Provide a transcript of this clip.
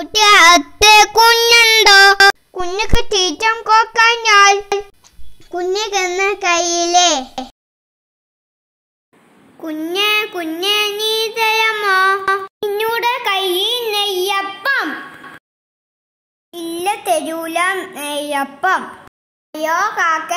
അവിടെ അത്തെ കുഞ്ഞുണ്ടോ കുഞ്ഞിക്ക് തീറ്റം കൊക്കാൻ ഞാൻ കുഞ്ഞു കന്ന കയ്യിലേ കുഞ്ഞ് കുഞ്ഞ് നീ തരമോ നിന്നൂടെ കയ്യിൽ നെയ്യപ്പം ഇല്ല തരൂല നെയ്യപ്പം അയ്യോ കാക്ക